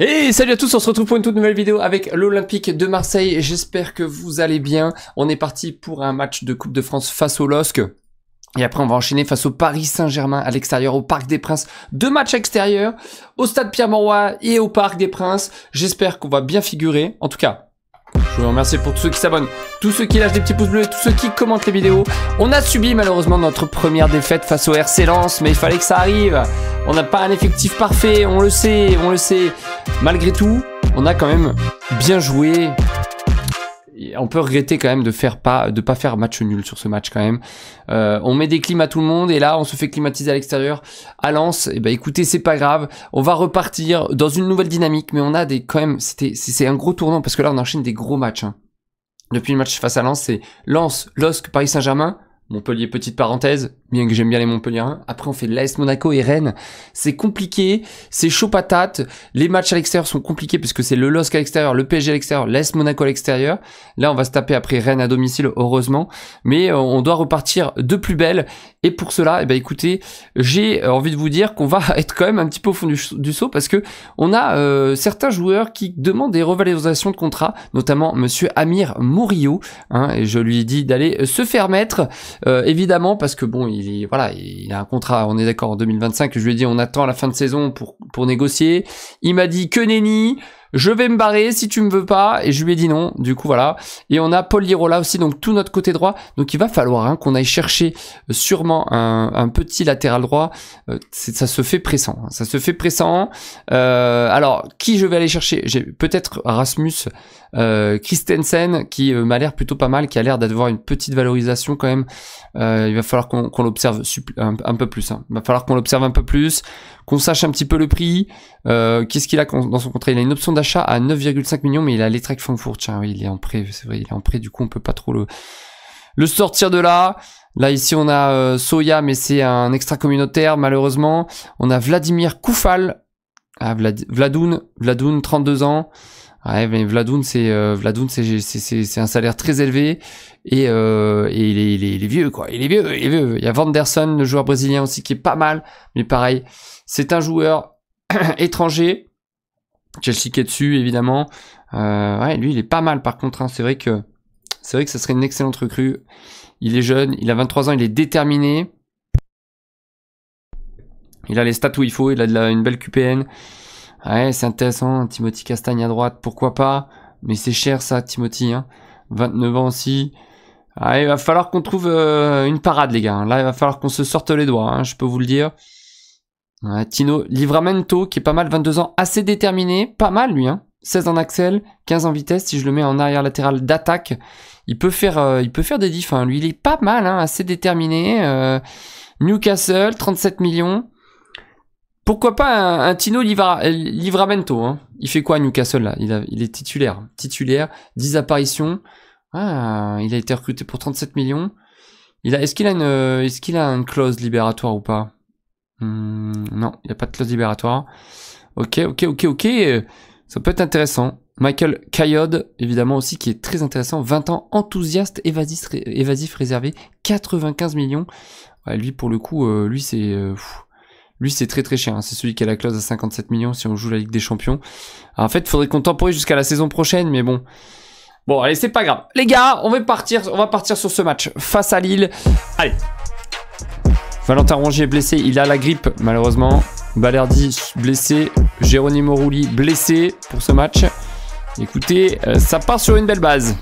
Et salut à tous, on se retrouve pour une toute nouvelle vidéo avec l'Olympique de Marseille. J'espère que vous allez bien. On est parti pour un match de Coupe de France face au LOSC. Et après, on va enchaîner face au Paris Saint-Germain à l'extérieur, au Parc des Princes. Deux matchs extérieurs, au Stade Pierre-Mauroy et au Parc des Princes. J'espère qu'on va bien figurer. En tout cas, je vous remercie pour tous ceux qui s'abonnent, tous ceux qui lâchent des petits pouces bleus, tous ceux qui commentent les vidéos. On a subi malheureusement notre première défaite face au RC Lens, mais il fallait que ça arrive. On n'a pas un effectif parfait, on le sait, on le sait. Malgré tout, on a quand même bien joué on peut regretter quand même de faire pas de pas faire match nul sur ce match quand même. Euh, on met des clims à tout le monde et là on se fait climatiser à l'extérieur à Lens. Et eh ben écoutez c'est pas grave, on va repartir dans une nouvelle dynamique, mais on a des quand même c'était c'est un gros tournant parce que là on enchaîne des gros matchs. Hein. Depuis le match face à Lens, c'est Lens, LOSC, Paris Saint-Germain, Montpellier petite parenthèse, bien que j'aime bien les Montpellierains. Hein. Après, on fait l'AS Monaco et Rennes. C'est compliqué, c'est chaud patate. Les matchs à l'extérieur sont compliqués puisque c'est le LOSC à l'extérieur, le PSG à l'extérieur, l'AS Monaco à l'extérieur. Là, on va se taper après Rennes à domicile, heureusement. Mais euh, on doit repartir de plus belle. Et pour cela, eh ben, écoutez, j'ai euh, envie de vous dire qu'on va être quand même un petit peu au fond du, saut parce que on a euh, certains joueurs qui demandent des revalorisations de contrat, notamment Monsieur Amir Mourinho. Hein. et je lui ai dit d'aller se faire mettre, évidemment, parce que bon, il il voilà, il a un contrat, on est d'accord, en 2025. Je lui ai dit, on attend la fin de saison pour, pour négocier. Il m'a dit que nenni je vais me barrer si tu me veux pas. Et je lui ai dit non. Du coup, voilà. Et on a Paul là aussi, donc tout notre côté droit. Donc il va falloir hein, qu'on aille chercher euh, sûrement un, petit latéral droit. Euh, ça se fait pressant. Hein. Ça se fait pressant. Euh, alors, qui je vais aller chercher J'ai peut-être Rasmus Christensen, qui m'a l'air plutôt pas mal, qui a l'air d'avoir une petite valorisation quand même. il va falloir qu'on l'observe un, peu plus. Il va falloir qu'on l'observe un peu plus, qu'on sache un petit peu le prix. Euh, qu'est-ce qu'il a dans son contrat Il a une option d'achat à 9,5 millions, mais il a l'Etrek Frankfurt. Tiens, oui, il est en prêt, c'est vrai, il est en prêt, du coup on peut pas trop le, le sortir de là. Là ici on a euh, Soya, mais c'est un extra communautaire malheureusement. On a Vladimir Koufal, ah, Vlad Vladoun, Vladoun, 32 ans. Ouais, mais Vladoun, c'est euh, Vladoun, c'est c'est un salaire très élevé et, euh, et il, est, il, vieux quoi. Il est vieux, il est vieux. Il y a Vanderson, le joueur brésilien aussi qui est pas mal, mais pareil, c'est un joueur étranger. Chelsea qui est dessus évidemment. Euh, ouais, lui il est pas mal par contre. Hein. C'est vrai que c'est vrai que ça serait une excellente recrue. Il est jeune, il a 23 ans, il est déterminé. Il a les stats où il faut, il a de une belle QPN. Ouais, c'est intéressant, Timothy Castagne à droite, pourquoi pas Mais c'est cher ça, Timothy. 29 hein. ans aussi. Ah, il va falloir qu'on trouve euh, une parade, les gars. Là, il va falloir qu'on se sorte les doigts, hein, je peux vous le dire. Tino Livramento, qui est pas mal, 22 ans, assez déterminé. Pas mal, lui. Hein. 16 en axel, 15 en vitesse. Si je le mets en arrière latéral d'attaque, il peut faire, euh, il peut faire des diffs. Hein. Lui, il est pas mal, assez déterminé. Euh. Newcastle, 37 millions. Pourquoi pas un, Tino Livra, Livramento hein. Il fait quoi à Newcastle là il, est titulaire. Titulaire, 10 apparitions. Ah, il a été recruté pour 37 millions. Il a, est-ce qu'il a une, est a clause libératoire ou pas hmm, Non, il n'y a pas de clause libératoire. Ok, ok, ok, ok. Ça peut être intéressant. Michael Coyote, évidemment aussi, qui est très intéressant. 20 ans, enthousiaste, évasif, réservé, 95 millions. lui, pour le coup, euh, lui, c'est... Euh, lui, c'est très très cher. Hein. C'est celui qui a la clause à 57 millions si on joue la Ligue des Champions. en fait, il faudrait qu'on temporise jusqu'à la saison prochaine, mais bon. Bon, allez, c'est pas grave. Les gars, on va partir, on va partir sur ce match face à Lille. Allez. Valentin Rongier est blessé, il a la grippe malheureusement. Balerdi blessé, Jérôme Rulli, blessé pour ce match. Écoutez, euh, ça part sur une belle base.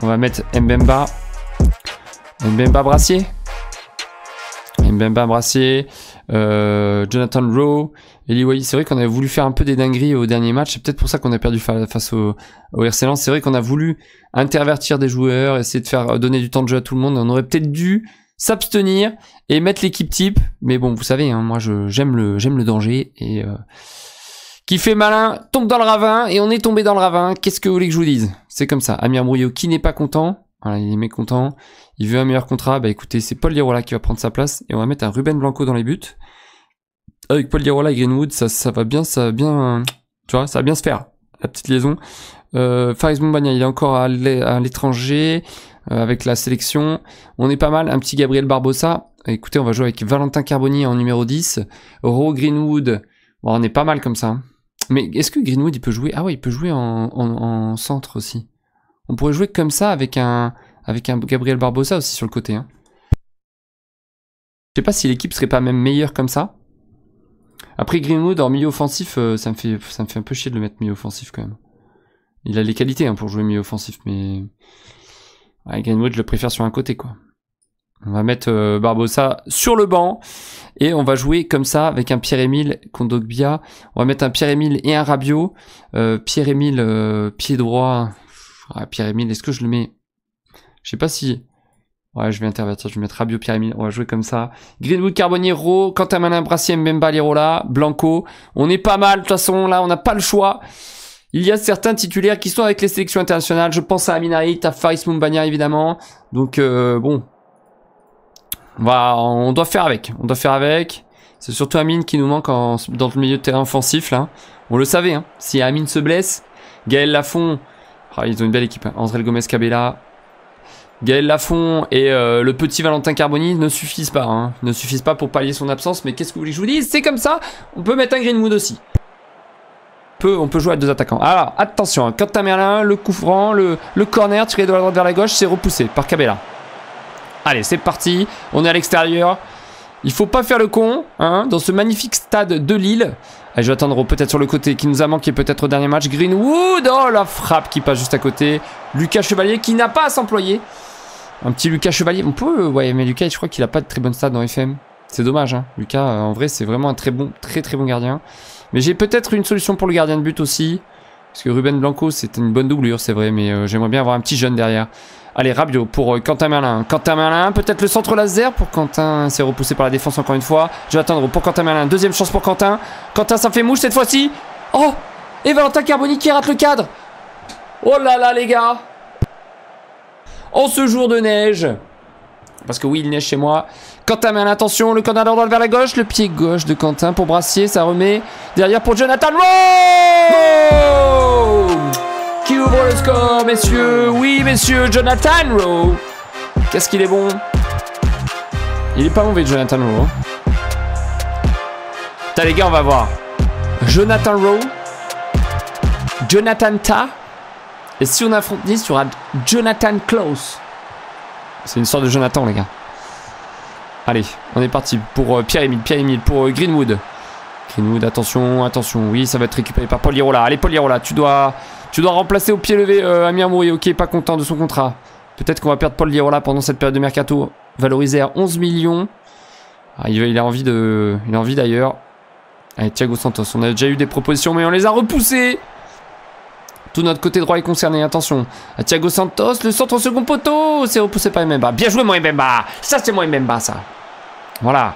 On va mettre Mbemba. Mbemba Brassier. Mbemba Brassier. Euh, Jonathan Rowe, Eliway. C'est vrai qu'on avait voulu faire un peu des dingueries au dernier match. C'est peut-être pour ça qu'on a perdu face au, au C'est vrai qu'on a voulu intervertir des joueurs, essayer de faire donner du temps de jeu à tout le monde. On aurait peut-être dû s'abstenir et mettre l'équipe type. Mais bon, vous savez, hein, moi j'aime le danger et euh, qui fait malin tombe dans le ravin et on est tombé dans le ravin. Qu'est-ce que vous voulez que je vous dise C'est comme ça. Amir Brouillot qui n'est pas content. il est mécontent il veut un meilleur contrat, bah écoutez, c'est Paul Lirola qui va prendre sa place et on va mettre un Ruben Blanco dans les buts. Avec Paul Lirola et Greenwood, ça, va bien, ça va bien, tu vois, ça va bien se faire, la petite liaison. Euh, Faris il est encore à l'étranger euh, avec la sélection. On est pas mal, un petit Gabriel Barbosa. Écoutez, on va jouer avec Valentin Carboni en numéro 10. Ro Greenwood, on est pas mal comme ça. Hein. Mais est-ce que Greenwood, il peut jouer Ah ouais, il peut jouer en centre aussi. On pourrait jouer comme ça avec un, avec un Gabriel Barbosa aussi sur le côté. Hein. Je sais pas si l'équipe serait pas même meilleure comme ça. Après Greenwood en milieu offensif, euh, ça, me fait, ça me fait un peu chier de le mettre milieu offensif quand même. Il a les qualités hein, pour jouer milieu offensif, mais Greenwood je le préfère sur un côté quoi. On va mettre euh, Barbosa sur le banc et on va jouer comme ça avec un pierre émile Kondogbia. On va mettre un pierre émile et un Rabiot. Euh, Pierre-Emile pied droit. Ah, pierre émile est-ce que je le mets je sais pas si... Ouais, je vais intervertir, je vais mettre Rabio Pyramide, on va jouer comme ça. Greenwood, carbonero Quentin Malin, Brassier, Mbemba, Lirola, Blanco. On est pas mal, de toute façon, là, on n'a pas le choix. Il y a certains titulaires qui sont avec les sélections internationales. Je pense à Amina à Faris Mumbania, évidemment. Donc, euh, bon. On, on doit faire avec, on doit faire avec. C'est surtout Amine qui nous manque dans le milieu de terrain offensif, là. On le savait, hein. Si Amine se blesse, Gaël Lafont... Ah, ils ont une belle équipe, hein. André Gomez-Cabella, Gaël Lafont et euh, le petit Valentin Carboni ne suffisent pas, hein. ne suffisent pas pour pallier son absence. Mais qu'est-ce que vous voulez je vous dis C'est comme ça. On peut mettre un Greenwood aussi. On peut, on peut jouer à deux attaquants. Alors attention, Quentin Merlin, le coup franc, le, le corner tiré de la droite vers la gauche, c'est repoussé par Cabella. Allez, c'est parti. On est à l'extérieur. Il faut pas faire le con, hein, dans ce magnifique stade de Lille. je vais attendre peut-être sur le côté qui nous a manqué peut-être au dernier match. Greenwood, oh la frappe qui passe juste à côté. Lucas Chevalier qui n'a pas à s'employer. Un petit Lucas Chevalier. On peut. Euh, ouais, mais Lucas, je crois qu'il a pas de très bonne stade dans FM. C'est dommage. Hein. Lucas, euh, en vrai, c'est vraiment un très bon, très très bon gardien. Mais j'ai peut-être une solution pour le gardien de but aussi. Parce que Ruben Blanco, c'est une bonne doublure, c'est vrai. Mais euh, j'aimerais bien avoir un petit jeune derrière. Allez, Rabio pour Quentin Merlin. Quentin Merlin, peut-être le centre laser pour Quentin. C'est repoussé par la défense encore une fois. Je vais attendre pour Quentin Merlin. Deuxième chance pour Quentin. Quentin, ça fait mouche cette fois-ci. Oh Et Valentin Carboni qui rate le cadre. Oh là là, les gars en ce jour de neige. Parce que oui, il neige chez moi. Quentin met attention, le canard droit vers la gauche, le pied gauche de Quentin pour Brassier, ça remet derrière pour Jonathan Rowe Qui ouvre le score, messieurs Oui, messieurs, Jonathan Rowe Qu'est-ce qu'il est bon Il est pas mauvais, Jonathan Rowe. Hein. T'as les gars, on va voir. Jonathan Rowe Jonathan Ta et si on affronte Nice, il y aura Jonathan Klaus. C'est une sorte de Jonathan, les gars. Allez, on est parti pour euh, Pierre-Emile. Pierre-Emile pour euh, Greenwood. Greenwood, attention, attention. Oui, ça va être récupéré par Paul Lirola. Allez, Paul Lirola, tu dois, tu dois remplacer au pied levé euh, Amir Mouri. Ok, pas content de son contrat. Peut-être qu'on va perdre Paul Lirola pendant cette période de mercato. Valorisé à 11 millions. Ah, il, a envie de, il a envie d'ailleurs. Allez, Thiago Santos, on a déjà eu des propositions, mais on les a repoussées. Tout notre côté droit est concerné, attention. Thiago Santos, le centre au second poteau. C'est repoussé par Mbemba. Bien joué, moi Mbemba. Ça, c'est moi Mbemba, ça. Voilà.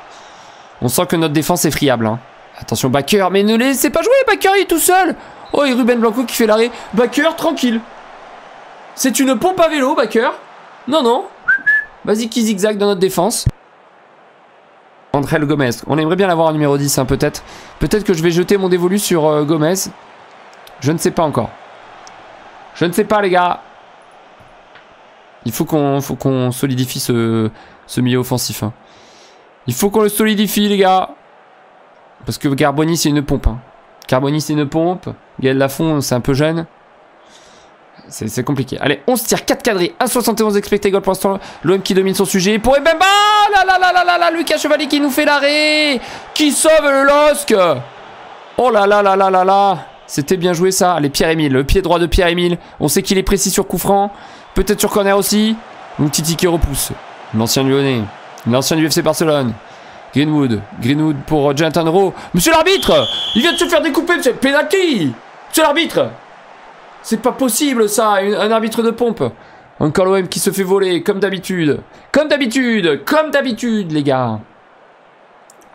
On sent que notre défense est friable. Hein. Attention, Backer. Mais ne laissez pas jouer, Backer, il est tout seul. Oh, et Ruben Blanco qui fait l'arrêt. Backer, tranquille. C'est une pompe à vélo, Backer. Non, non. Vas-y, qui zigzag dans notre défense. André Gomez. On aimerait bien l'avoir en numéro 10, hein, peut-être. Peut-être que je vais jeter mon dévolu sur euh, Gomez. Je ne sais pas encore. Je ne sais pas, les gars. Il faut qu'on qu'on solidifie ce, milieu offensif. Hein. Il faut qu'on le solidifie, les gars. Parce que Carboni, c'est une pompe. Hein. Carboni, c'est une pompe. la fond, c'est un peu jeune. C'est compliqué. Allez, on se tire 4 cadrés, 1,71 expected goal pour l'instant. L'OM qui domine son sujet. Pour Mbemba Là, là, là, là, là, là Lucas Chevalier qui nous fait l'arrêt Qui sauve le LOSC Oh là là là là là là c'était bien joué ça. Les Pierre-Emile. Le pied droit de Pierre-Emile. On sait qu'il est précis sur coup franc. Peut-être sur corner aussi. Une petite qui repousse. L'ancien Lyonnais. L'ancien du FC Barcelone. Greenwood. Greenwood pour Jonathan Rowe. Monsieur l'arbitre Il vient de se faire découper, monsieur penalty. Monsieur l'arbitre C'est pas possible ça, un arbitre de pompe. Encore l'OM qui se fait voler, comme d'habitude. Comme d'habitude Comme d'habitude, les gars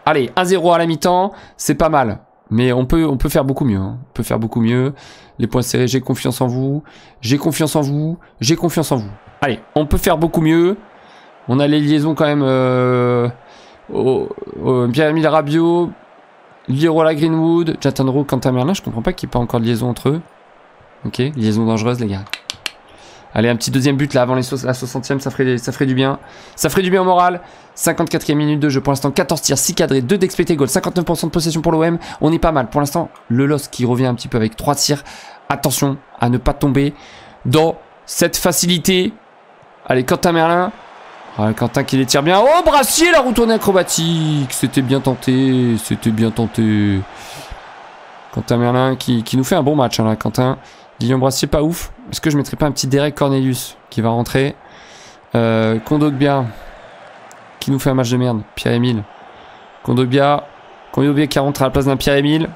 Allez, 1-0 à la mi-temps, c'est pas mal. Mais on peut, on peut faire beaucoup mieux. Hein. On peut faire beaucoup mieux. Les points serrés, j'ai confiance en vous. J'ai confiance en vous. J'ai confiance en vous. Allez, on peut faire beaucoup mieux. On a les liaisons quand même. Euh, au, au pierre Rabiot, Lirola Greenwood, Jatan Rook, Quentin Merlin. Je comprends pas qu'il n'y ait pas encore de liaison entre eux. Ok, liaison dangereuse, les gars. Allez, un petit deuxième but là avant les la 60e, ça ferait, ça ferait du bien. Ça ferait du bien au moral. 54e minute de jeu pour l'instant, 14 tirs, 6 cadrés, 2 d'expected goal, 59% de possession pour l'OM. On est pas mal. Pour l'instant, le loss qui revient un petit peu avec 3 tirs. Attention à ne pas tomber dans cette facilité. Allez, Quentin Merlin. Ah, Quentin qui les tire bien. Oh, Brassier, la roue tournée acrobatique. C'était bien tenté, c'était bien tenté. Quentin Merlin qui, qui, nous fait un bon match hein, là, Quentin. Guillaume Brassier, pas ouf. Est-ce que je mettrais pas un petit Derek Cornelius qui va rentrer euh, Kondogbia qui nous fait un match de merde. Pierre-Emile. Kondogbia. Kondogbia qui rentre à la place d'un Pierre-Emile.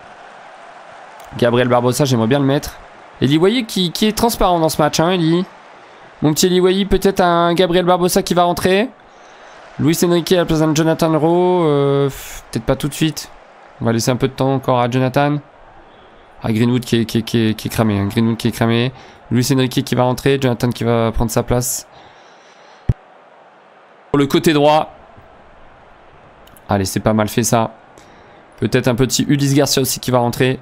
Gabriel Barbossa, j'aimerais bien le mettre. Et Liwayi qui, qui, est transparent dans ce match, hein, Eli. Mon petit Liwayi, peut-être un Gabriel Barbossa qui va rentrer. Luis Enrique à la place d'un Jonathan Rowe. Euh, peut-être pas tout de suite. On va laisser un peu de temps encore à Jonathan. Ah, Greenwood qui est, qui cramé. Hein. Greenwood qui est cramé. Luis Enrique qui va rentrer. Jonathan qui va prendre sa place. Pour le côté droit. Allez, c'est pas mal fait ça. Peut-être un petit Ulysse Garcia aussi qui va rentrer.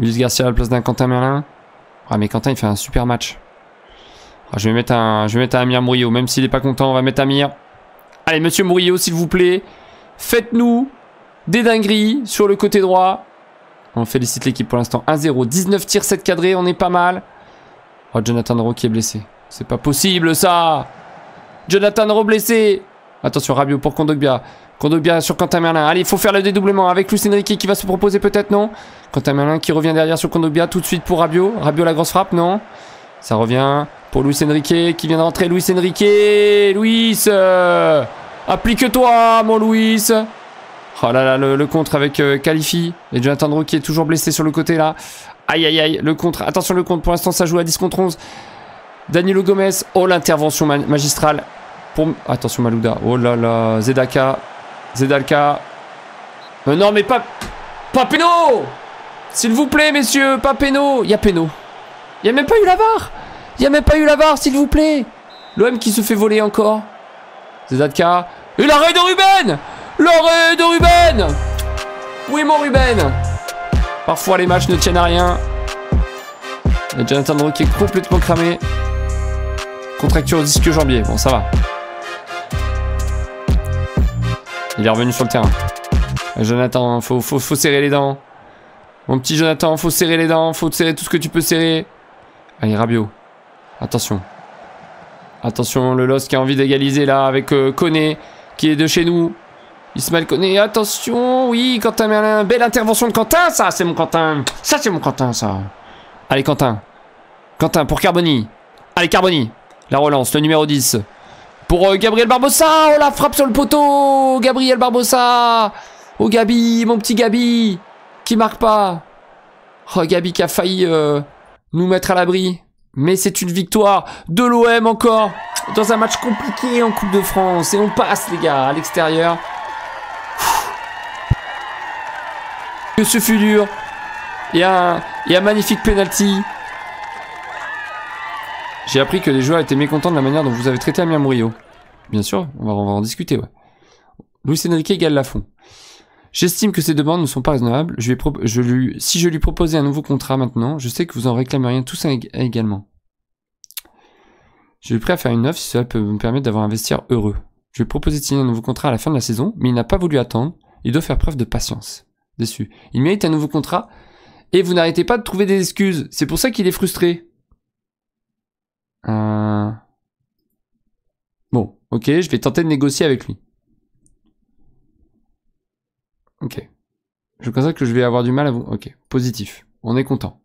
Ulysse Garcia à la place d'un Quentin Merlin. Ah, mais Quentin, il fait un super match. Ah, je vais mettre un, je vais mettre Amir Murillo. Même s'il est pas content, on va mettre Amir. Allez, monsieur Murillo, s'il vous plaît. Faites-nous des dingueries sur le côté droit. On félicite l'équipe pour l'instant. 1-0. 19 tirs, 7 cadrés. On est pas mal. Oh, Jonathan Rowe qui est blessé. C'est pas possible, ça Jonathan Rowe blessé Attention, Rabiot pour Kondogbia. Kondogbia sur Quentin Merlin. Allez, il faut faire le dédoublement avec Luis Enrique qui va se proposer peut-être, non Quentin Merlin qui revient derrière sur Kondogbia. Tout de suite pour Rabiot. Rabiot, la grosse frappe, non Ça revient pour Luis Enrique qui vient de rentrer. Luis Enrique Luis euh, Applique-toi, mon Luis Oh là là, le, contre avec euh, Et Jonathan qui est toujours blessé sur le côté là. Aïe aïe aïe, le contre. Attention le contre, pour l'instant ça joue à 10 contre 11. Danilo Gomez. Oh l'intervention magistrale. Pour... Attention Malouda. Oh là là, Zedaka. Zedalka. Euh, non mais pas... Pas S'il vous plaît messieurs, pas Peno Il y a Peno, Il n'y a même pas eu la barre. Il n'y a même pas eu la barre s'il vous plaît. L'OM qui se fait voler encore. Zedaka. Et l'arrêt de Ruben L'oreille de Ruben Oui, mon Ruben Parfois, les matchs ne tiennent à rien. Jonathan Drew qui est complètement cramé. Contracture au disque jambier. Bon, ça va. Il est revenu sur le terrain. Euh, Jonathan, faut, serrer les dents. Mon petit Jonathan, faut serrer les dents. Faut serrer tout ce que tu peux serrer. Allez, Rabio. Attention. Attention, le Los qui a envie d'égaliser là avec Conné euh, qui est de chez nous. Ismaël connaît. Attention, oui, Quentin Merlin. Belle intervention de Quentin, ça, c'est mon Quentin. Ça, c'est mon Quentin, ça. Allez, Quentin. Quentin pour Carboni. Allez, Carboni. La relance, le numéro 10. Pour euh, Gabriel Barbossa. Oh, la frappe sur le poteau. Gabriel Barbossa. Oh, Gabi, mon petit Gabi. Qui marque pas. Oh, Gabi qui a failli euh, nous mettre à l'abri. Mais c'est une victoire de l'OM encore. Dans un match compliqué en Coupe de France. Et on passe, les gars, à l'extérieur. ce fut dur. Il y a un, magnifique penalty. J'ai appris que les joueurs étaient mécontents de la manière dont vous avez traité Amiens Murillo. Bien sûr, on va, en discuter, ouais. Luis Enrique la fond J'estime que ces demandes ne sont pas raisonnables. Je lui, si je lui proposais un nouveau contrat maintenant, je sais que vous en réclameriez tous également. Je suis prêt à faire une offre si cela peut me permettre d'avoir un vestiaire heureux. Je lui ai de signer un nouveau contrat à la fin de la saison, mais il n'a pas voulu attendre. Il doit faire preuve de patience déçu. Il mérite un nouveau contrat et vous n'arrêtez pas de trouver des excuses. C'est pour ça qu'il est frustré. Euh, bon, ok, je vais tenter de négocier avec lui. Ok. Je pense que je vais avoir du mal à vous. Ok, positif. On est content.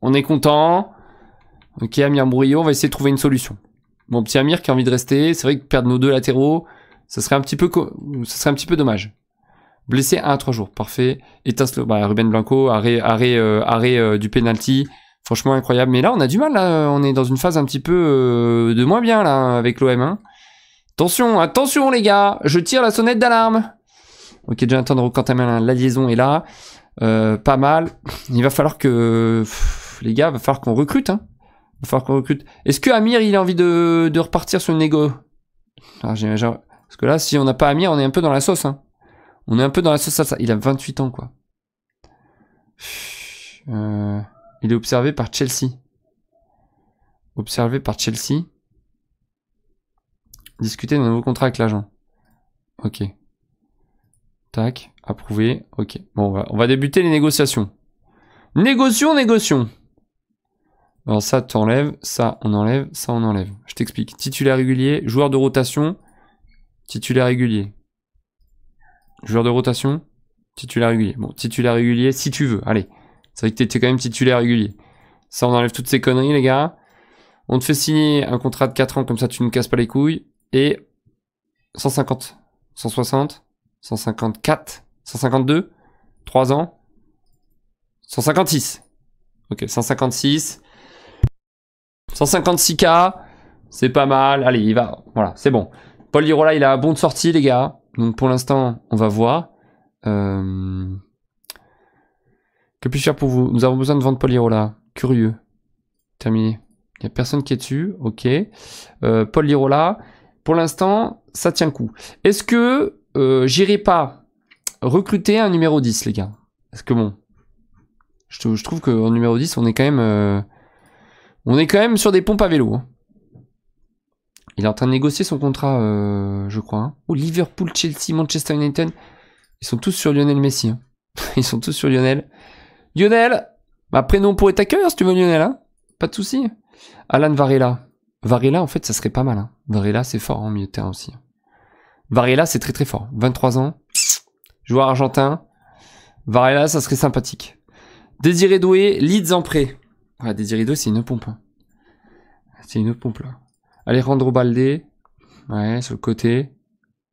On est content. Ok, Amir Brouillot, on va essayer de trouver une solution. Bon, petit Amir qui a envie de rester. C'est vrai que perdre nos deux latéraux, ça serait un petit peu, ça serait un petit peu dommage. Blessé 1 à 3 jours, parfait. et bah, Ruben Blanco, arrêt, arrêt, euh, arrêt euh, du penalty. Franchement incroyable. Mais là, on a du mal. Hein. On est dans une phase un petit peu euh, de moins bien là avec l'OM. Hein. Attention, attention les gars. Je tire la sonnette d'alarme. Ok, déjà quand même la liaison est là. pas mal. Il va falloir que les gars, va falloir qu'on recrute. Hein. Va falloir qu'on recrute. Est-ce que Amir, il a envie de, repartir sur le négo ah, Parce que là, si on n'a pas Amir, on est un peu dans la sauce. Hein. On est un peu dans la sauce Il a 28 ans, quoi. Euh, il est observé par Chelsea. Observé par Chelsea. Discuter d'un nouveau contrat avec l'agent. Ok. Tac. Approuvé. Ok. Bon, on va, on va débuter les négociations. Négocions, négocions. Alors ça, t'enlèves. Ça, on enlève. Ça, on enlève. Je t'explique. Titulaire régulier, joueur de rotation, titulaire régulier. Joueur de rotation, titulaire régulier. Bon, titulaire régulier si tu veux, allez. C'est vrai que t'étais quand même titulaire régulier. Ça, on enlève toutes ces conneries, les gars. On te fait signer un contrat de 4 ans, comme ça tu ne casses pas les couilles. Et 150, 160, 154, 152, 3 ans, 156. Ok, 156. 156K, c'est pas mal. Allez, il va. Voilà, c'est bon. Paul Lirola, il a un bon de sortie, les gars. Donc pour l'instant, on va voir. Euh, que puis-je faire pour vous Nous avons besoin de vendre Polirola. Curieux. Terminé. Il n'y a personne qui est dessus. Ok. Euh, pour l'instant, ça tient coup. Est-ce que euh, j'irai pas recruter un numéro 10, les gars Parce que bon, je, trouve qu'en numéro 10, on est quand même... Euh, on est quand même sur des pompes à vélo. Hein. Il est en train de négocier son contrat, euh, je crois. Hein. Oh, Liverpool, Chelsea, Manchester United. Ils sont tous sur Lionel Messi. Hein. Ils sont tous sur Lionel. Lionel Ma prénom pourrait t'accueillir si tu veux, Lionel. Hein. Pas de souci. Alan Varela. Varela, en fait, ça serait pas mal. Varela, c'est fort en milieu de terrain aussi. Varela, c'est très très fort. 23 ans. Joueur argentin. Varela, ça serait sympathique. Désiré Doué, Leeds en prêt. Ouais, Désiré c'est une pompe. C'est une pompe, là. Alejandro Balde, ouais, sur le côté.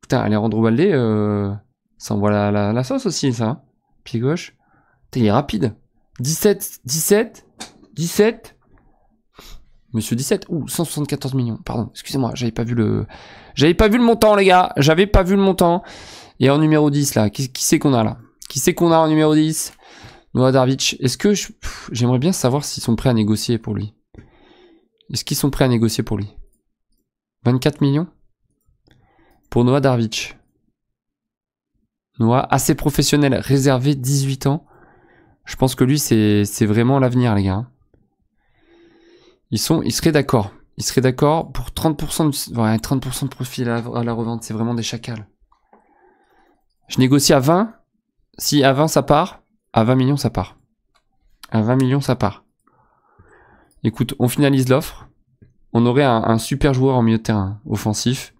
Putain, Alejandro Balde, euh, ça envoie la, la, sauce aussi, ça. Pied gauche. Putain, il est rapide. 17, 17, 17. Monsieur 17, ou 174 millions, pardon, excusez-moi, j'avais pas vu le... J'avais pas vu le montant, les gars, j'avais pas vu le montant. Et en numéro 10, là, qui, qui c'est qu'on a, là Qui c'est qu'on a en numéro 10 Noah Darvich. est-ce que... J'aimerais bien savoir s'ils sont prêts à négocier pour lui. Est-ce qu'ils sont prêts à négocier pour lui 24 millions Pour Noah Darvich. Noah, assez professionnel, réservé, 18 ans. Je pense que lui, c'est vraiment l'avenir, les gars. Ils, sont, ils seraient d'accord. Ils seraient d'accord pour 30%, de, 30 de profit à la revente. C'est vraiment des chacals. Je négocie à 20. Si à 20 ça part, à 20 millions ça part. À 20 millions ça part. Écoute, on finalise l'offre on aurait un, super joueur en milieu de terrain, offensif.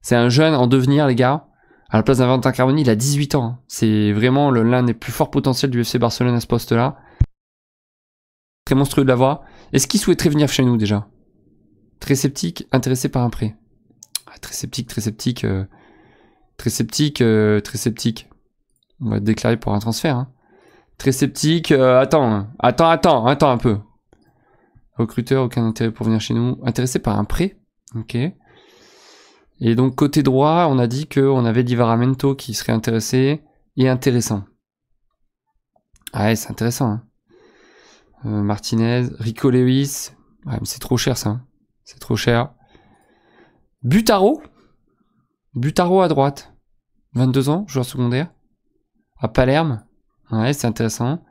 C'est un jeune en devenir, les gars. À la place d'un Valentin Carboni, il a 18 ans. Hein. C'est vraiment l'un des plus forts potentiels du FC Barcelone à ce poste-là. Très monstrueux de l'avoir. Est-ce qu'il souhaiterait venir chez nous déjà Très sceptique, intéressé par un prêt. Ah, très sceptique, très sceptique, euh, très sceptique, euh, très sceptique. On va déclarer pour un transfert. Hein. Très sceptique. Euh, attends, attends, attends, attends un peu. Recruteur, aucun intérêt pour venir chez nous. Intéressé par un prêt. Ok. Et donc côté droit, on a dit qu'on avait Divaramento qui serait intéressé et intéressant. Ah ouais, c'est intéressant. Hein. Euh, Martinez, Rico Lewis. Ouais, c'est trop cher ça. Hein. C'est trop cher. Butaro Butaro à droite. 22 ans, joueur secondaire. À Palerme. Ouais, c'est intéressant.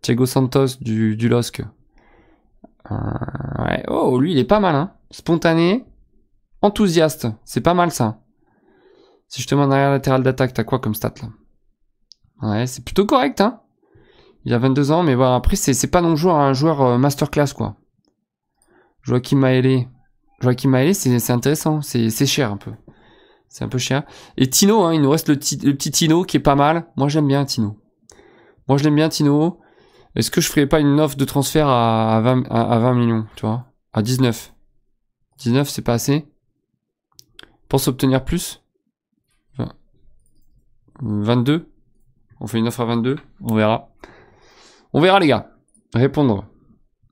Thiago Santos du, du LOSC. Euh, ouais. Oh, lui, il est pas mal. Hein. Spontané, enthousiaste. C'est pas mal ça. Si je te mets en arrière latéral d'attaque, t'as quoi comme stat là Ouais, c'est plutôt correct. Hein. Il a 22 ans, mais bon après, c'est pas non joueur, un joueur euh, masterclass quoi. Joachim Maélé. Joachim Maélé, c'est intéressant. C'est cher un peu. C'est un peu cher. Et Tino, hein, il nous reste le, le, petit Tino qui est pas mal. Moi, j'aime bien Tino. Moi, je l'aime bien Tino. Est-ce que je ferais pas une offre de transfert à 20, à 20 millions, tu vois À 19. 19, c'est pas assez Pense obtenir plus 22 On fait une offre à 22 On verra. On verra, les gars. Répondre.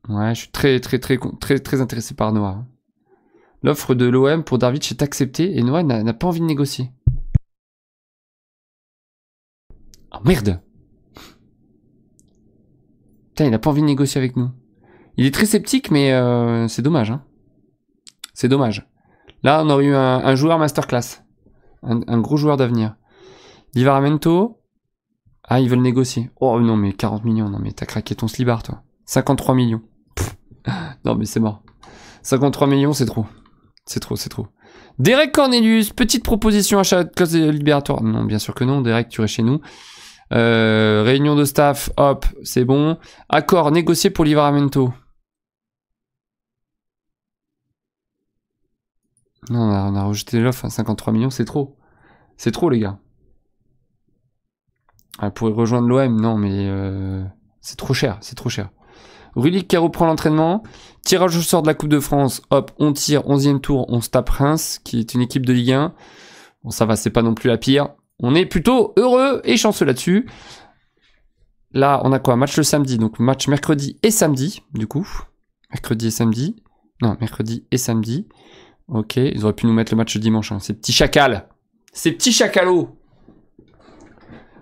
Ouais, je suis très, très, très, très, très intéressé par Noah. Hein. L'offre de l'OM pour David, est acceptée et Noah n'a pas envie de négocier. Ah, merde Putain, il a pas envie de négocier avec nous. Il est très sceptique, mais euh, c'est dommage. Hein. C'est dommage. Là, on aurait eu un, joueur masterclass. Un, un gros joueur d'avenir. Divaramento. Ah, ils veulent négocier. Oh non, mais 40 millions. Non, mais t'as craqué ton slibar, toi. 53 millions. Non, mais c'est mort. 53 millions, c'est trop. C'est trop, c'est trop. Derek Cornelius, petite proposition à chaque libératoire. Non, bien sûr que non. Derek, tu es chez nous. Euh, réunion de staff, hop, c'est bon. Accord négocié pour Livramento. Non, on a, rejeté l'offre. 53 hein, millions, c'est trop. C'est trop, les gars. Elle ah, pourrait rejoindre l'OM, non, mais euh, c'est trop cher. C'est trop cher. Rulik Caro prend l'entraînement. Tirage au sort de la Coupe de France. Hop, on tire. 11 tour, on se tape Reims, qui est une équipe de Ligue 1. Bon, ça va, c'est pas non plus la pire on est plutôt heureux et chanceux là-dessus. Là, on a quoi Match le samedi, donc match mercredi et samedi, du coup. Mercredi et samedi. Non, mercredi et samedi. Ok, ils auraient pu nous mettre le match dimanche, hein. ces petits chacals. Ces petits chacalots.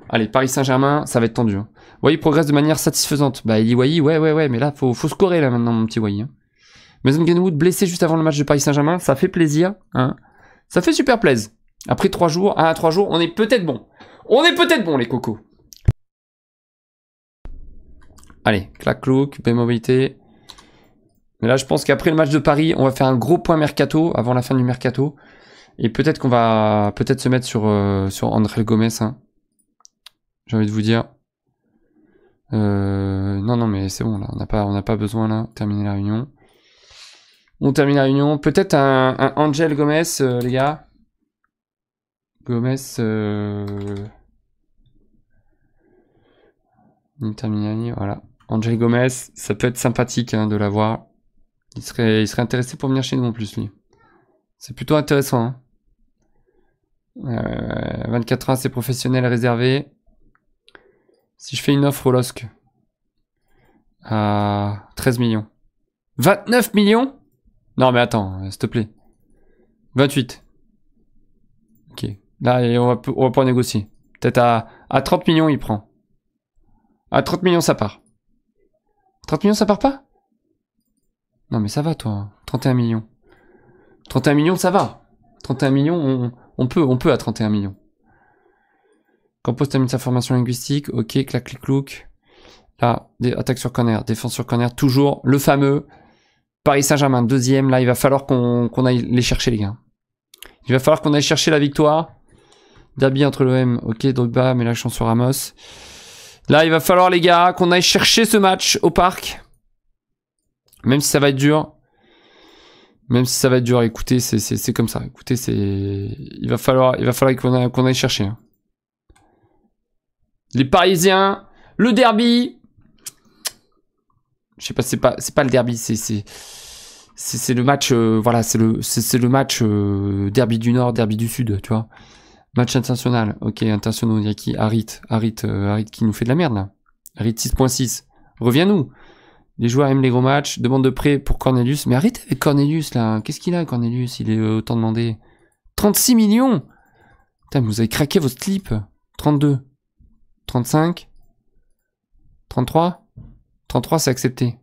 Allez, Paris Saint-Germain, ça va être tendu. Hein. il progresse de manière satisfaisante. Bah, y Wai, ouais, ouais, ouais, mais là, faut, faut scorer là maintenant, mon petit Wai. Hein. Mason blessé juste avant le match de Paris Saint-Germain, ça fait plaisir. Hein. Ça fait super plaisir. Après trois jours, à ah, trois jours, on est peut-être bon. On est peut-être bon, les cocos. Allez, clac-clo, mobilité. Mais là, je pense qu'après le match de Paris, on va faire un gros point mercato avant la fin du mercato. Et peut-être qu'on va peut-être se mettre sur, euh, sur André Gomez. Hein. J'ai envie de vous dire. Euh, non, non, mais c'est bon, là. On n'a pas, pas besoin, là. Terminer la réunion. On termine la réunion. Peut-être un, Angel Gomez, euh, les gars. Gomez. Euh, voilà. Angel Gomez, ça peut être sympathique hein, de l'avoir. Il serait, il serait intéressé pour venir chez nous en plus, lui. C'est plutôt intéressant. 24 hein. euh, ans, c'est professionnel réservé. Si je fais une offre au LOSC à 13 millions. 29 millions Non mais attends, euh, s'il te plaît. 28. Là, on va, pouvoir négocier. Peut-être à, 30 millions, il prend. À 30 millions, ça part. 30 millions, ça part pas Non, mais ça va, toi. 31 hein. millions. 31 millions, ça va. 31 millions, on, peut, on peut à 31 millions. Campos termine sa formation linguistique. Ok, clac, clic, clouc. Là, attaque sur corner, défense sur corner. Toujours le fameux Paris Saint-Germain, deuxième. Là, il va falloir qu'on aille les chercher, les gars. Il va falloir qu'on aille chercher la victoire. Derby entre l'OM, ok, Drogba là, la chance sur Ramos. Là, il va falloir, les gars, qu'on aille chercher ce match au parc. Même si ça va être dur. Même si ça va être dur, écoutez, c'est comme ça. Écoutez, c'est... Il va falloir, il va falloir qu'on aille, chercher. Hein. Les Parisiens, le derby. Je sais pas, c'est pas, c'est pas le derby, c'est, c'est, le match, euh, voilà, c'est le, le match euh, derby du Nord, derby du Sud, tu vois. Match international. Ok, international, on dirait qui Harit. Harit, euh, qui nous fait de la merde là. Harit 6.6. Reviens-nous. Les joueurs aiment les gros matchs, demande de prêt pour Cornelius. Mais arrête avec Cornelius là. Qu'est-ce qu'il a Cornelius Il est autant demandé. 36 millions Putain, vous avez craqué votre clip. 32. 35. 33. 33, c'est accepté.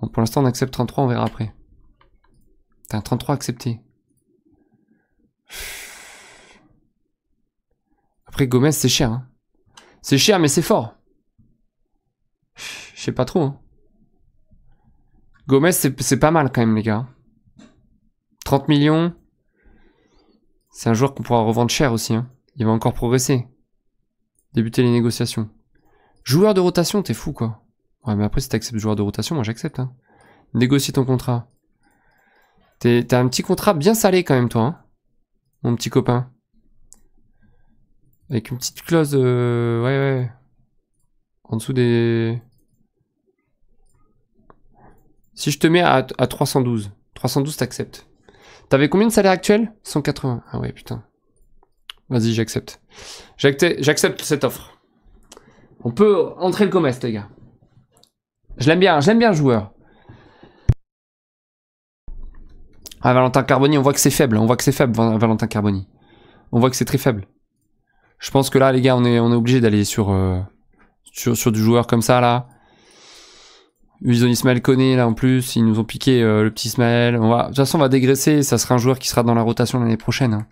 pour l'instant, on accepte 33, on verra après. Putain, 33 accepté. Après, Gomez, c'est cher. Hein. C'est cher, mais c'est fort. Je sais pas trop. Hein. Gomez, c'est pas mal quand même, les gars. 30 millions. C'est un joueur qu'on pourra revendre cher aussi. Hein. Il va encore progresser. Débuter les négociations. Joueur de rotation, t'es fou, quoi. Ouais, mais après, si t'acceptes joueur de rotation, moi j'accepte. Négocier ton contrat. T'as un petit contrat bien salé quand même, toi. mon petit copain. Avec une petite clause, euh, ouais, ouais. En dessous des... Si je te mets à, à 312, 312 t'acceptes. T'avais combien de salaire actuel 180. Ah ouais, putain. Vas-y, j'accepte. J'accepte cette offre. On peut entrer le commerce, les gars. Je l'aime bien, j'aime bien le joueur. Ah, Valentin Carboni, on voit que c'est faible. On voit que c'est faible, Valentin Carboni. On voit que c'est très faible. Je pense que là, les gars, on est, on est obligé d'aller sur, euh, sur, du joueur comme ça, là. Ils ont Ismaël connaît, là, en plus. Ils nous ont piqué euh, le petit Ismaël. On va, de toute façon, on va dégraisser. Ça sera un joueur qui sera dans la rotation l'année prochaine. Hein.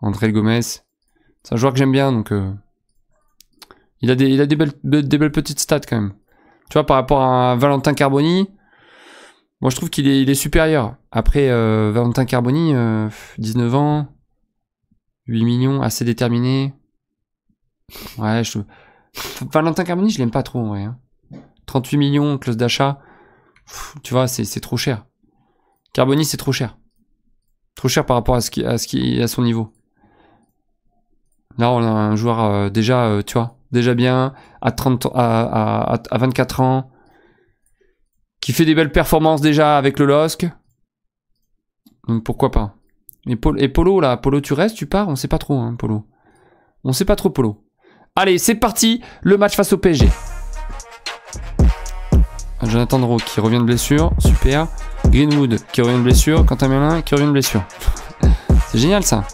André Gomez. C'est un joueur que j'aime bien, donc... Euh, il a, des, belles, petites stats, quand même. Tu vois, par rapport à Valentin Carboni, moi, je trouve qu'il est, supérieur. Après, Valentin Carboni, 19 ans, 8 millions, assez déterminé je... Valentin Carboni je l'aime pas trop, 38 hein. millions, clause d'achat. Tu vois, c'est trop cher. Carboni, c'est trop cher. Trop cher par rapport à ce qui, à ce à son niveau. Là, on a un joueur euh, déjà, euh, tu vois, déjà bien, à 30, à, 24 ans, qui fait des belles performances déjà avec le LOSC. Donc pourquoi pas. Et, Polo, là, Polo, tu restes, tu pars On sait pas trop, hein, Polo. On sait pas trop, Polo. Allez, c'est parti, le match face au PSG. Jonathan Drew qui revient de blessure, super. Greenwood qui revient de blessure, Quentin Merlin qui revient de blessure. c'est génial ça.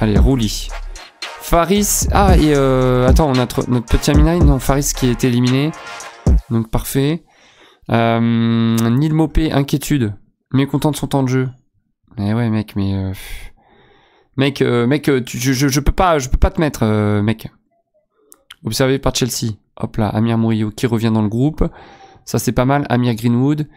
Allez, Roulis. Faris, ah et euh, attends, on a notre petit Amina, non, Faris qui est éliminé. Donc parfait. Euh, Nil Mopé, inquiétude. Mécontent de son temps de jeu. Mais eh ouais mec, mais... Euh, mec, euh, mec, euh, je, peux pas, je peux pas te mettre, euh, mec. Observé par Chelsea. Hop là, Amir Murillo qui revient dans le groupe. Ça, c'est pas mal. Amir Greenwood.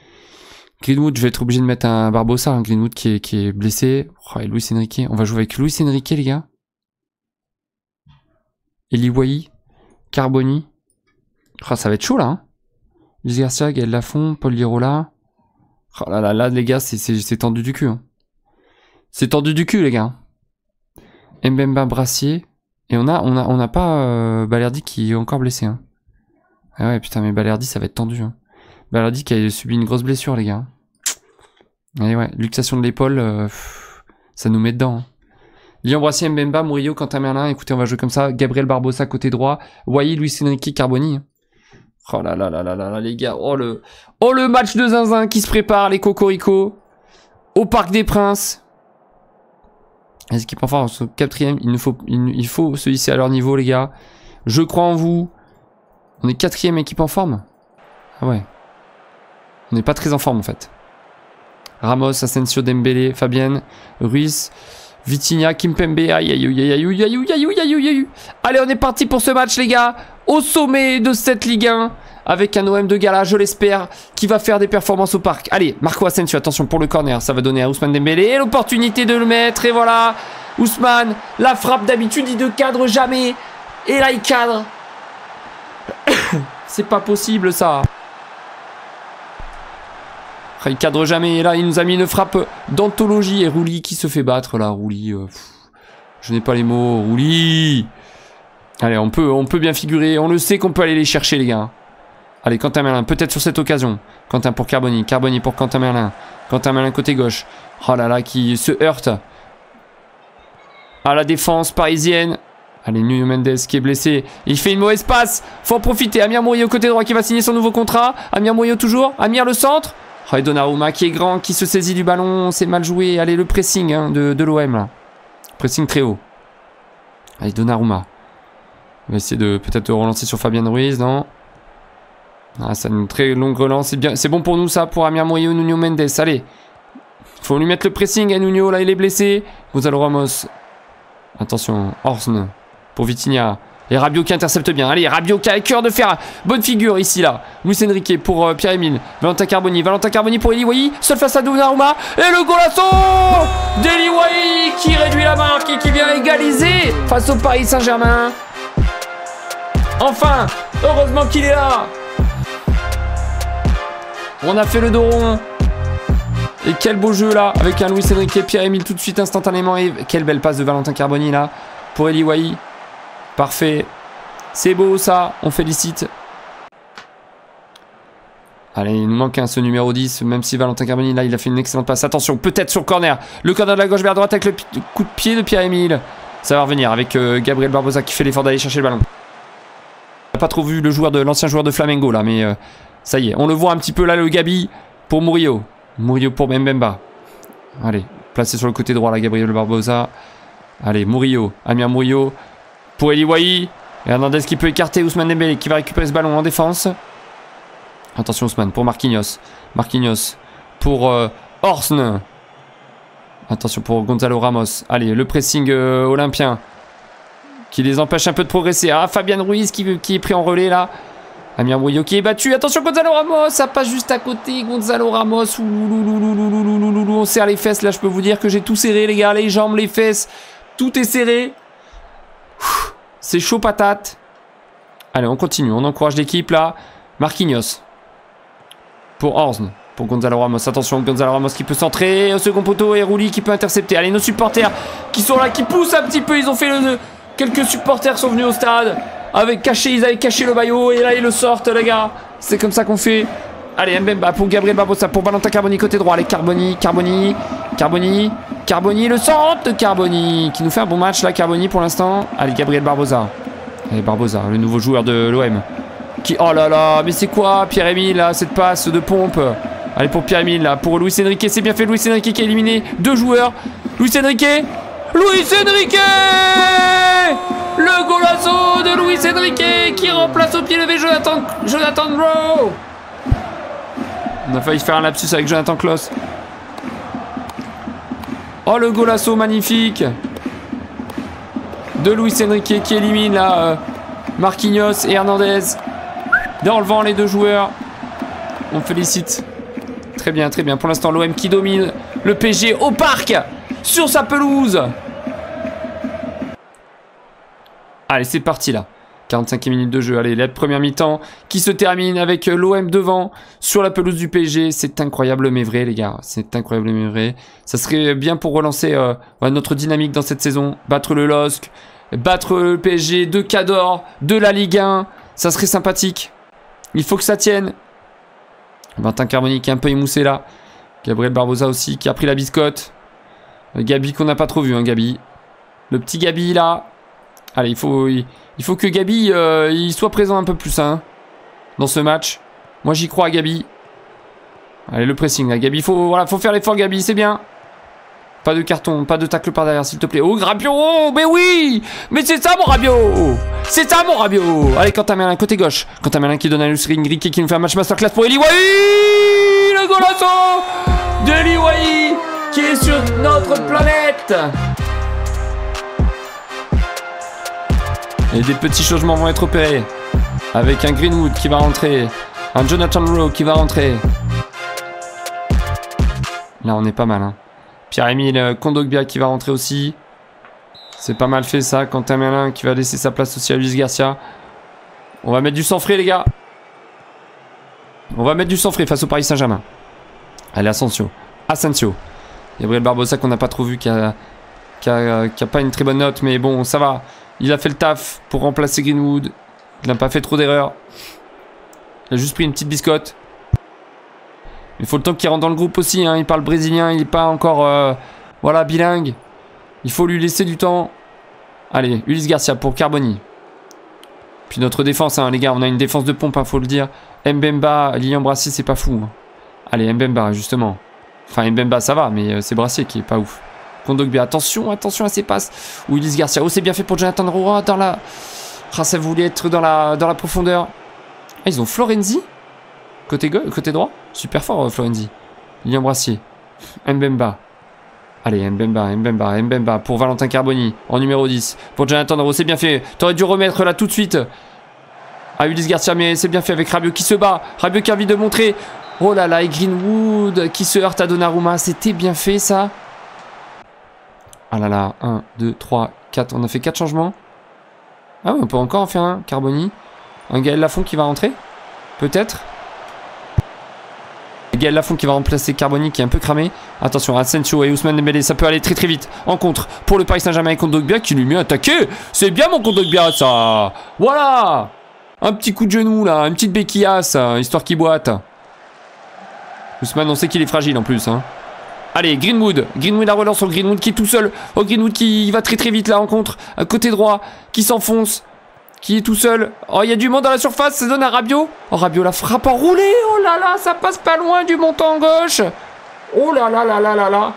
Greenwood, je vais être obligé de mettre un Barbossa. Hein, Greenwood qui est, blessé. Oh, et Enrique. On va jouer avec Louis Enrique, les gars. Eliwai. Carboni. Oh, ça va être chaud, là. Hein. Garcia, Lafont, Paul Lirola. Oh là là, là, les gars, c'est tendu du cul. Hein. C'est tendu du cul, les gars. Mbemba Brassier. Et on a, on a, pas euh, Balerdi qui est encore blessé. Hein. Ah ouais, putain, mais Balerdi, ça va être tendu. Hein. Balerdi qui a subi une grosse blessure, les gars. Et ouais, luxation de l'épaule, euh, ça nous met dedans. Liam hein. Lyon Mbemba, Murillo, Quentin Merlin. Écoutez, on va jouer comme ça. Gabriel Barbosa, côté droit. Wai, Luis Enrique, Carboni. Hein. Oh là là là là là les gars. Oh le, oh le match de zinzin qui se prépare, les cocorico. Au Parc des Princes. Les équipes en force quatrième. Il, nous faut, il, faut se hisser à leur niveau, les gars. Je crois en vous. On est quatrième équipe en forme Ah ouais. On n'est pas très en forme en fait. Ramos, Asensio, Dembélé, Fabienne, Ruiz, Vitinha, Kimpembe. Aïe aïe aïe aïe aïe aïe aïe aïe aïe aïe. Allez, on est parti pour ce match les gars. Au sommet de cette Ligue 1 avec un OM de gala, je l'espère, qui va faire des performances au parc. Allez, Marco Asensio, attention pour le corner, ça va donner à Ousmane Dembélé l'opportunité de le mettre, et voilà Ousmane, la frappe d'habitude, il ne cadre jamais, et là il cadre. C'est pas possible ça il cadre jamais. Et là, il nous a mis une frappe d'anthologie. Et Rouli qui se fait battre là. Rouli. Euh, je n'ai pas les mots. Rouli. Allez, on peut, on peut bien figurer. On le sait qu'on peut aller les chercher, les gars. Allez, Quentin Merlin, peut-être sur cette occasion. Quentin pour Carboni, Carboni pour Quentin Merlin. Quentin Merlin côté gauche. Oh là là, qui se heurte à la défense parisienne. Allez, Nuno Mendes qui est blessé. Il fait une mauvaise passe. Faut en profiter. Amir Mourinho côté droit qui va signer son nouveau contrat. Amir Mourinho toujours. Amir le centre. Oh, et Donnarumma qui est grand, qui se saisit du ballon. C'est mal joué. Allez, le pressing hein, de, de l'OM là. Pressing très haut. Allez, Donnarumma. On va essayer de peut-être relancer sur Fabien Ruiz, non ah, c'est une très longue relance. C'est bon pour nous, ça, pour Amir Moyo, Nuno Mendes. Allez. Faut lui mettre le pressing à Nuno. Là, il est blessé. Gonzalo Ramos. Attention. Orson Pour Vitinha. Et Rabio qui intercepte bien. Allez, Rabio qui a le cœur de faire Bonne figure ici, là. Luis Enrique pour euh, Pierre-Emile. Valentin Carboni. Valentin Carboni pour Eli Seul face à Donnarumma. Et le golasso d'Eli qui réduit la marque et qui vient égaliser face au Paris Saint-Germain. Enfin, heureusement qu'il est là. On a fait le dos rond. Et quel beau jeu là, avec un Luis Enrique et Pierre-Emile tout de suite instantanément. Et quelle belle passe de Valentin Carboni là, pour Eli Wai. Parfait. C'est beau ça, on félicite. Allez, il nous manque un, ce numéro 10, même si Valentin Carboni, là, il a fait une excellente passe. Attention, peut-être sur corner. Le corner de la gauche vers droite avec le coup de pied de Pierre-Emile. Ça va revenir avec euh, Gabriel Barbosa qui fait l'effort d'aller chercher le ballon. On n'a pas trop vu joueur l'ancien joueur de Flamengo, là, mais euh, ça y est, on le voit un petit peu là, le Gabi, pour Murillo. Murillo pour Mbemba. Allez, placé sur le côté droit, là, Gabriel Barbosa. Allez, Murillo, Amir Murillo, pour Eliwai. Et Hernandez qui peut écarter Ousmane Dembélé, qui va récupérer ce ballon en défense. Attention Ousmane, pour Marquinhos. Marquinhos, pour euh, Attention pour Gonzalo Ramos. Allez, le pressing euh, olympien qui les empêche un peu de progresser. Ah, Fabian Ruiz qui, qui est pris en relais là. Amir Bouillot est battu. Attention, Gonzalo Ramos. Ça passe juste à côté. Gonzalo Ramos. On serre les fesses. Là, je peux vous dire que j'ai tout serré, les gars. Les jambes, les fesses. Tout est serré. C'est chaud patate. Allez, on continue. On encourage l'équipe, là. Marquinhos. Pour Orzn, pour Gonzalo Ramos. Attention, Gonzalo Ramos qui peut centrer. second poteau et Rouli qui peut intercepter. Allez, nos supporters qui sont là, qui poussent un petit peu. Ils ont fait le. Quelques supporters sont venus au stade. Avec caché, ils avaient caché le baillot et là ils le sortent les gars. C'est comme ça qu'on fait. Allez, Mbemba pour Gabriel Barbosa, pour Valentin Carboni côté droit. Allez, Carboni, Carboni, Carboni, Carboni, le centre de Carboni qui nous fait un bon match là, Carboni pour l'instant. Allez, Gabriel Barbosa. Allez, Barbosa, le nouveau joueur de l'OM. Qui, oh là là, mais c'est quoi Pierre-Emile là, cette passe de pompe Allez pour Pierre-Emile là, pour Luis Enrique, c'est bien fait. Luis Enrique qui a éliminé deux joueurs. Luis Enrique Luis Enrique Le golazo de Enrique qui remplace au pied levé Jonathan, Jonathan Rowe. On a failli faire un lapsus avec Jonathan Kloss. Oh le golasso magnifique de Luis Enrique qui élimine là euh, Marquinhos et Hernandez dans les deux joueurs. On félicite. Très bien, très bien. Pour l'instant l'OM qui domine le PG au parc sur sa pelouse. Allez, c'est parti là. 45e minute de jeu. Allez, la première mi-temps qui se termine avec euh, l'OM devant sur la pelouse du PSG. C'est incroyable mais vrai, les gars. C'est incroyable mais vrai. Ça serait bien pour relancer euh, notre dynamique dans cette saison. Battre le LOSC, battre le PSG, de Cador, de la Ligue 1. Ça serait sympathique. Il faut que ça tienne. Martin Carboni qui est un peu émoussé là. Gabriel Barbosa aussi qui a pris la biscotte. Euh, Gabi qu'on n'a pas trop vu, hein, Gabi. Le petit Gabi là, Allez, il faut, il, faut que Gabi euh, il soit présent un peu plus hein, dans ce match. Moi, j'y crois à Gabi. Allez, le pressing, là, Gabi. Faut, voilà, faut faire l'effort, Gabi, c'est bien. Pas de carton, pas de tacle par derrière, s'il te plaît. Oh, Rabio, oh, Mais oui Mais c'est ça, mon rabio C'est ça, mon Rabio Allez, quand Merlin, côté gauche. Quand Merlin qui donne à Luce ring. et qui nous fait un match masterclass pour Eliwaï Le golazo de Eliwaï qui est sur notre planète Et des petits changements vont être opérés. Avec un Greenwood qui va rentrer. Un Jonathan Rowe qui va rentrer. Là, on est pas mal. Hein. Pierre-Emile euh, Kondogbia qui va rentrer aussi. C'est pas mal fait ça. Quentin Merlin qui va laisser sa place aussi à Luis Garcia. On va mettre du sang frais, les gars. On va mettre du sang frais face au Paris Saint-Germain. Allez, Asensio. Asensio. Gabriel Barbosa qu'on n'a pas trop vu, qui a pas une très bonne note, mais bon, ça va. Il a fait le taf pour remplacer Greenwood. Il n'a pas fait trop d'erreurs. Il a juste pris une petite biscotte. Il faut le temps qu'il rentre dans le groupe aussi. Hein. Il parle brésilien. Il n'est pas encore euh, voilà, bilingue. Il faut lui laisser du temps. Allez, Ulysse Garcia pour Carboni. Puis notre défense, hein, les gars. On a une défense de pompe, il hein, faut le dire. Mbemba, Lilian Brassier, c'est pas fou. Allez, Mbemba, justement. Enfin, Mbemba, ça va, mais euh, c'est Brassier qui est pas ouf bien Attention, attention à ses passes. Willis Garcia. Oh, c'est bien fait pour Jonathan Roy dans la. Ah, ça voulait être dans la, dans la profondeur. Ah, ils ont Florenzi. Côté, côté droit. Super fort, euh, Florenzi. Lilian Brassier. Mbemba. Allez, Mbemba, Mbemba, Mbemba pour Valentin Carboni en numéro 10. Pour Jonathan Rowe, c'est bien fait. T'aurais dû remettre là tout de suite à ah, Ulysse Garcia, mais c'est bien fait avec Rabiot qui se bat. Rabiot qui a envie de montrer. Oh là là, Greenwood qui se heurte à Donnarumma. C'était bien fait ça. Ah là là, 1, 2, 3, 4. On a fait 4 changements. Ah on peut encore en faire un. Carboni. Un Gaël Lafont qui va rentrer Peut-être Gaël Lafont qui va remplacer Carboni qui est un peu cramé. Attention, Asensio et Ousmane Dembélé, ça peut aller très très vite. En contre pour le Paris Saint-Germain et Kondogbia qui lui met attaqué. C'est bien mon Kondogbia ça. Voilà. Un petit coup de genou là, une petite béquillasse, histoire qu'il boite. Ousmane, on sait qu'il est fragile en plus. Hein. Allez, Greenwood. Greenwood la relance sur Greenwood qui est tout seul. Oh, Greenwood qui va très très vite là en contre. À côté droit, qui s'enfonce. Qui est tout seul. Oh, il y a du monde dans la surface. Ça donne à Rabio. Oh, Rabio la frappe en roulé, Oh là là, ça passe pas loin du montant gauche. Oh là là là là là là.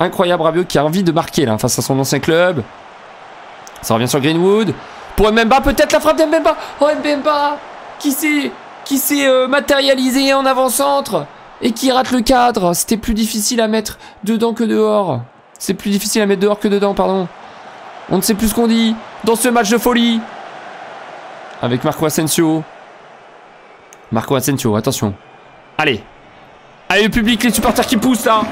Incroyable Rabio qui a envie de marquer là face à son ancien club. Ça revient sur Greenwood. Pour Mbemba, peut-être la frappe d'Mbemba. Oh Mbemba qui s'est qui s'est euh, matérialisé en avant-centre et qui rate le cadre. C'était plus difficile à mettre dedans que dehors. C'est plus difficile à mettre dehors que dedans, pardon. On ne sait plus ce qu'on dit dans ce match de folie. Avec Marco Asensio. Marco Asensio, attention. Allez. Allez, le public, les supporters qui poussent là.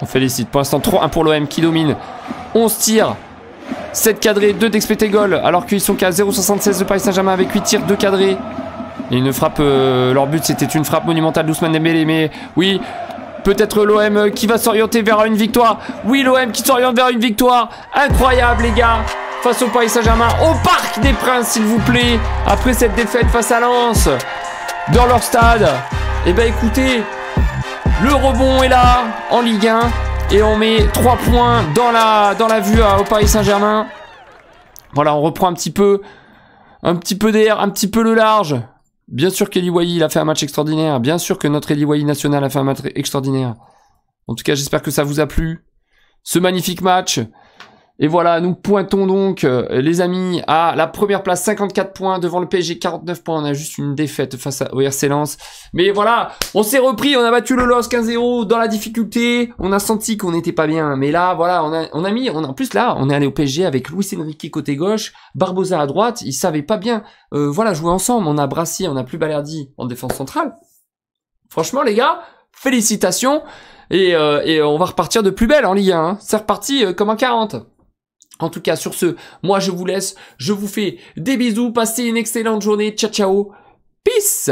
On félicite. Pour l'instant, 3-1 pour l'OM qui domine. 11 tirs. 7 cadrés, 2 d'expected goal. Alors qu'ils sont qu'à 0,76 de Paris Saint-Germain avec 8 tirs, 2 cadrés. Et une frappe, euh, leur but c'était une frappe monumentale d'Ousmane Dembélé, mais oui, peut-être l'OM qui va s'orienter vers une victoire. Oui, l'OM qui s'oriente vers une victoire. Incroyable les gars, face au Paris Saint-Germain, au Parc des Princes s'il vous plaît, après cette défaite face à Lens, dans leur stade. Et eh ben écoutez, le rebond est là en Ligue 1 et on met 3 points dans la, dans la vue euh, au Paris Saint-Germain. Voilà, on reprend un petit peu un petit peu d'air, un petit peu le large. Bien sûr qu'Eliwayi, a fait un match extraordinaire. Bien sûr que notre Eliwayi national a fait un match extraordinaire. En tout cas, j'espère que ça vous a plu. Ce magnifique match. Et voilà, nous pointons donc, euh, les amis, à la première place, 54 points devant le PSG, 49 points. On a juste une défaite face à ORC Lens. Mais voilà, on s'est repris, on a battu le LOS 15-0 dans la difficulté. On a senti qu'on n'était pas bien. Mais là, voilà, on a, on a mis, on a, en plus là, on est allé au PSG avec Luis Enrique côté gauche, Barbosa à droite. Ils savaient pas bien, euh, voilà, jouer ensemble. On a brassé. on a plus Balerdi en défense centrale. Franchement, les gars, félicitations. Et, euh, on va repartir de plus belle en Ligue 1. Hein. C'est reparti comme en 40. En tout cas, sur ce, moi je vous laisse, je vous fais des bisous, passez une excellente journée, ciao ciao, peace